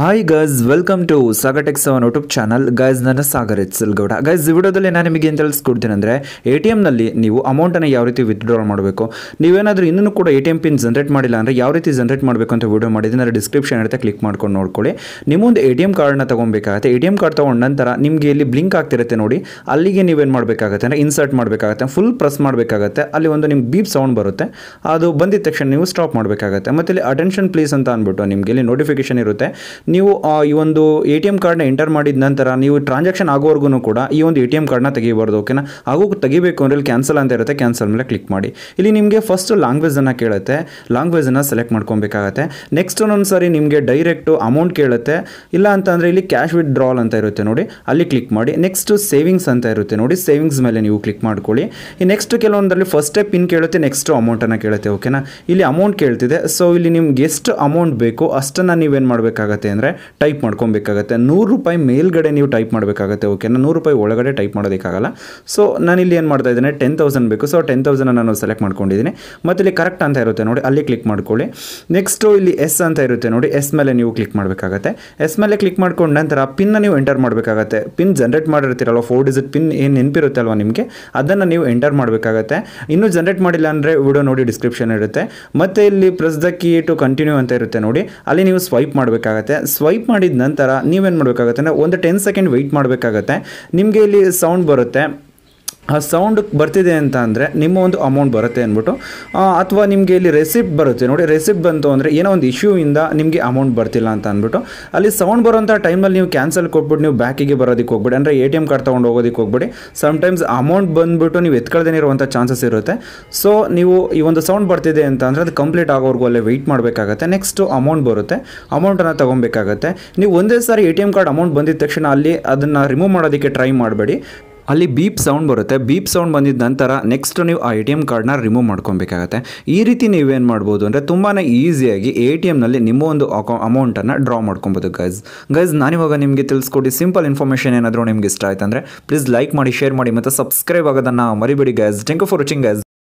hi guys welcome to Sagatech seven YouTube channel guys ನನ್ನ Sagar ಎಚ್ಸಲ್ಗೌಡ guys ಈ ವಿಡಿಯೋದಲ್ಲಿ ನಾನು ನಿಮಗೆ ಏನು ತಿಳಿಸ್ಕೊಡ್ತೀನಿ ಅಂದರೆ ಎ ಟಿ ಎಮ್ನಲ್ಲಿ ನೀವು ಅಮೌಂಟನ್ನು ಯಾವ ರೀತಿ ವಿತ್ಡ್ರಾ ಮಾಡಬೇಕು ನೀವೇನಾದರೂ ಇನ್ನೂ ಕೂಡ A T M pin generate ಮಾಡಿಲ್ಲ ಅಂದರೆ ಯಾವ ರೀತಿ ಜನ್ರೇಟ್ ಮಾಡಬೇಕು ಅಂತ ವಿಡಿಯೋ ಮಾಡಿದ್ದೀನಿ ಅಂದರೆ ಡಿಸ್ಕ್ರಿಪ್ಷನ್ ಇರುತ್ತೆ ಕ್ಲಿಕ್ ಮಾಡ್ಕೊಂಡು ನೋಡ್ಕೊಳ್ಳಿ ನಿಮ್ಮೊಂದು ಎ ಟಿ ಎಮ್ ಕಾರ್ಡನ್ನ ತೊಗೊಬೇಕಾಗುತ್ತೆ ಎ ಟಿ ಎಂ ಕಾರ್ಡ್ ತೊಗೊಂಡ ನಂತರ ನಿಮಗೆ ಇಲ್ಲಿ ಬ್ಲಿಂಕ್ ಆಗ್ತಿರುತ್ತೆ ನೋಡಿ ಅಲ್ಲಿಗೆ ನೀವೇನು ಮಾಡಬೇಕಾಗುತ್ತೆ ಅಂದರೆ ಇನ್ಸರ್ಟ್ ಮಾಡಬೇಕಾಗುತ್ತೆ ಫುಲ್ ಪ್ರೆಸ್ ಮಾಡಬೇಕಾಗುತ್ತೆ ಅಲ್ಲಿ ಒಂದು ನಿಮ್ಗೆ ಬೀಪ್ ಸೌಂಡ್ ಬರುತ್ತೆ ಅದು ಬಂದಿದ ತಕ್ಷಣ ನೀವು ಸ್ಟಾಪ್ ಮಾಡಬೇಕಾಗುತ್ತೆ ಮತ್ತೆ ಇಲ್ಲಿ ಅಟೆನ್ಷನ್ ಪ್ಲೀಸ್ ಅಂತ ಅಂದ್ಬಿಟ್ಟು ನಿಮಗೆ ಇಲ್ಲಿ ನೋಟಿಫಿಕೇಶನ್ ಇರುತ್ತೆ ನೀವು ಈ ಒಂದು ಎ ಟಿ ಎಂ ಕಾರ್ಡ್ನ ಎಂಟರ್ ಮಾಡಿದ ನಂತರ ನೀವು ಟ್ರಾನ್ಸಾಕ್ಷನ್ ಆಗೋವರೆಗೂ ಕೂಡ ಈ ಒಂದು ಎ ಟಿ ಎಂ ಕಾರ್ಡ್ನ ತೆಗಿಬಾರ್ದು ಓಕೆನಾ ಹಾಗೂ ತೆಗಿಬೇಕು ಅಂದರೆ ಇಲ್ಲಿ ಕ್ಯಾನ್ಸಲ್ ಅಂತ ಇರುತ್ತೆ ಕ್ಯಾನ್ಸಲ್ ಮೇಲೆ ಕ್ಲಿಕ್ ಮಾಡಿ ಇಲ್ಲಿ ನಿಮಗೆ ಫಸ್ಟ್ ಲ್ಯಾಂಗ್ವೇಜನ್ನು ಕೇಳುತ್ತೆ ಲ್ಯಾಂಗ್ವೇಜನ್ನು ಸೆಲೆಕ್ಟ್ ಮಾಡ್ಕೊಬೇಕಾಗತ್ತೆ ನೆಕ್ಸ್ಟ್ ಒಂದೊಂದು ಸಾರಿ ನಿಮಗೆ ಡೈರೆಕ್ಟು ಅಮೌಂಟ್ ಕೇಳುತ್ತೆ ಇಲ್ಲ ಅಂತಂದರೆ ಇಲ್ಲಿ ಕ್ಯಾಶ್ ವಿತ್ ಡ್ರಾಲ್ ಅಂತ ಇರುತ್ತೆ ನೋಡಿ ಅಲ್ಲಿ ಕ್ಲಿಕ್ ಮಾಡಿ ನೆಕ್ಸ್ಟ್ ಸೇವಿಂಗ್ಸ್ ಅಂತ ಇರುತ್ತೆ ನೋಡಿ ಸೇವಿಂಗ್ಸ್ ಮೇಲೆ ನೀವು ಕ್ಲಿಕ್ ಮಾಡ್ಕೊಳ್ಳಿ ಈ ನೆಕ್ಸ್ಟ್ ಕೆಲವೊಂದರಲ್ಲಿ ಫಸ್ಟೇ ಪಿನ್ ಕೇಳುತ್ತೆ ನೆಕ್ಸ್ಟು ಅಮೌಂಟನ್ನು ಕೇಳುತ್ತೆ ಓಕೆನಾ ಇಲ್ಲಿ ಅಮೌಂಟ್ ಕೇಳ್ತಿದೆ ಸೊ ಇಲ್ಲಿ ನಿಮ್ಗೆ ಎಷ್ಟು ಅಮೌಂಟ್ ಬೇಕು ಅಷ್ಟನ್ನು ನೀವೇನು ಮಾಡಬೇಕಾಗತ್ತೆ ಅಂದರೆ ಟೈಪ್ ಮಾಡ್ಕೊಬೇಕಾಗತ್ತೆ ನೂರು ರೂಪಾಯಿ ಮೇಲ್ಗಡೆ ನೀವು ಟೈಪ್ ಮಾಡಬೇಕಾಗತ್ತೆ ಓಕೆನಾ ನೂರು ರೂಪಾಯಿ ಒಳಗಡೆ ಟೈಪ್ ಮಾಡೋದಕ್ಕಾಗಲ್ಲ ಸೊ ನಾನಿಲ್ಲಿ ಏನು ಮಾಡ್ತಾ ಇದ್ದೇನೆ ಟೆನ್ ತೌಸಂಡ್ ಬೇಕು ಸೊ ಟೆನ್ ತೌಸಂಡ್ ನಾನು ಸೆಲೆಕ್ಟ್ ಮಾಡ್ಕೊಂಡಿದ್ದೀನಿ ಮತ್ತು ಇಲ್ಲಿ ಕರೆಕ್ಟ್ ಅಂತ ಇರುತ್ತೆ ನೋಡಿ ಅಲ್ಲಿ ಕ್ಲಿಕ್ ಮಾಡ್ಕೊಳ್ಳಿ ನೆಕ್ಸ್ಟು ಇಲ್ಲಿ ಎಸ್ ಅಂತ ಇರುತ್ತೆ ನೋಡಿ ಎಸ್ ಮೇಲೆ ನೀವು ಕ್ಲಿಕ್ ಮಾಡಬೇಕಾಗತ್ತೆ ಎಸ್ ಮೇಲೆ ಕ್ಲಿಕ್ ಮಾಡ್ಕೊಂಡು ನಂತರ ಪಿನ್ನ ನೀವು ಎಂಟರ್ ಮಾಡಬೇಕಾಗತ್ತೆ ಪಿನ್ ಜನ್ರೇಟ್ ಮಾಡಿರ್ತೀರಲ್ವ ಫೋರ್ ಡಿಜಿಟ್ ಪಿನ್ ಏನು ನೆನಪಿರುತ್ತೆ ಅಲ್ವಾ ನಿಮಗೆ ಅದನ್ನು ನೀವು ಎಂಟರ್ ಮಾಡಬೇಕಾಗತ್ತೆ ಇನ್ನೂ ಜನ್ರೇಟ್ ಮಾಡಿಲ್ಲ ಅಂದರೆ ವಿಡಿಯೋ ನೋಡಿ ಡಿಸ್ಕ್ರಿಪ್ಷನ್ ಇರುತ್ತೆ ಮತ್ತು ಇಲ್ಲಿ press the key to continue ಅಂತ ಇರುತ್ತೆ ನೋಡಿ ಅಲ್ಲಿ ನೀವು ಸ್ವೈಪ್ ಮಾಡಬೇಕಾಗತ್ತೆ ಸ್ವೈಪ್ ಮಾಡಿದ ನಂತರ ನೀವೇನು ಮಾಡಬೇಕಾಗುತ್ತೆ ಅಂದರೆ ಒಂದು ಟೆನ್ ಸೆಕೆಂಡ್ ವೆಯ್ಟ್ ಮಾಡಬೇಕಾಗತ್ತೆ ನಿಮಗೆ ಇಲ್ಲಿ ಸೌಂಡ್ ಬರುತ್ತೆ ಆ ಸೌಂಡ್ ಬರ್ತಿದೆ ಅಂತ ಅಂದರೆ ನಿಮ್ಮ ಒಂದು ಅಮೌಂಟ್ ಬರುತ್ತೆ ಅಂದ್ಬಿಟ್ಟು ಅಥವಾ ನಿಮಗೆ ಇಲ್ಲಿ ರೆಸಿಪ್ಟ್ ಬರುತ್ತೆ ನೋಡಿ ರೆಸಿಪ್ಟ್ ಬಂತು ಅಂದರೆ ಏನೋ ಒಂದು ಇಶ್ಯೂ ಇಂದ ನಿಮಗೆ ಅಮೌಂಟ್ ಬರ್ತಿಲ್ಲ ಅಂತ ಅಂದ್ಬಿಟ್ಟು ಅಲ್ಲಿ ಸೌಂಡ್ ಬರೋಂಥ ಟೈಮಲ್ಲಿ ನೀವು ಕ್ಯಾನ್ಸಲ್ ಕೊಟ್ಬಿಟ್ಟು ನೀವು ಬ್ಯಾಕಿಗೆ ಬರೋದಕ್ಕೆ ಹೋಗ್ಬಿಡಿ ಅಂದರೆ ಎ ಟಿ ಎಮ್ ಕಾರ್ಡ್ ತೊಗೊಂಡು ಹೋಗೋದಕ್ಕೆ ಹೋಗ್ಬಿಡಿ ಸಮ್ಟೈಮ್ಸ್ ಅಮೌಂಟ್ ಬಂದುಬಿಟ್ಟು ನೀವು ಎತ್ಕೊಳ್ದೇ ಇರುವಂಥ ಚಾನ್ಸಸ್ ಇರುತ್ತೆ ಸೊ ನೀವು ಈ ಒಂದು ಸೌಂಡ್ ಬರ್ತಿದೆ ಅಂತ ಅಂದರೆ ಅದು ಕಂಪ್ಲೀಟ್ ಆಗೋವರೆಗೂ ಅಲ್ಲೇ ವೆಯ್ಟ್ ಮಾಡಬೇಕಾಗತ್ತೆ ನೆಕ್ಸ್ಟು ಅಮೌಂಟ್ ಬರುತ್ತೆ ಅಮೌಂಟನ್ನು ತೊಗೊಬೇಕಾಗತ್ತೆ ನೀವು ಒಂದೇ ಸಾರಿ A T M card amount ಬಂದಿದ ತಕ್ಷಣ ಅಲ್ಲಿ ಅದನ್ನು ರಿಮೂವ್ ಮಾಡೋದಕ್ಕೆ ಟ್ರೈ ಮಾಡಬೇಡಿ ಅಲ್ಲಿ ಬೀಪ್ ಸೌಂಡ್ ಬರುತ್ತೆ ಬೀಪ್ ಸೌಂಡ್ ಬಂದಿದ್ದ ನಂತರ ನೆಕ್ಸ್ಟ್ ನೀವು ಆ ಎ ಟಿ ಎಮ್ ಕಾರ್ಡ್ನ ರಿಮೂವ್ ಮಾಡ್ಕೊಬೇಕಾಗತ್ತೆ ಈ ರೀತಿ ನೀವೇನು ಮಾಡ್ಬೋದು ಅಂದರೆ ತುಂಬಾ ಈಸಿಯಾಗಿ ಎ ಟಿ ಎಮ್ನಲ್ಲಿ ನಿಮ್ಮ ಒಂದು ಅಕೌ ಅಮೌಂಟನ್ನು ಡ್ರಾ ಮಾಡ್ಕೊಬೋದು ಗೈಸ್ ಗೈಸ್ ನಾನಿವಾಗ ನಿಮಗೆ ತಿಳಿಸ್ಕೊಡಿ ಸಿಂಪಲ್ ಇನ್ಫಾರ್ಮೇಷನ್ ಏನಾದರೂ ನಿಮ್ಗೆ ಇಷ್ಟ ಆಯ್ತು ಅಂದರೆ ಪ್ಲೀಸ್ ಲೈಕ್ ಮಾಡಿ ಶೇರ್ ಮಾಡಿ ಮತ್ತು ಸಬ್ಸ್ಕ್ರೈಬ್ ಆಗೋದನ್ನು ಮರಿಬೇಡಿ guys thank you for watching guys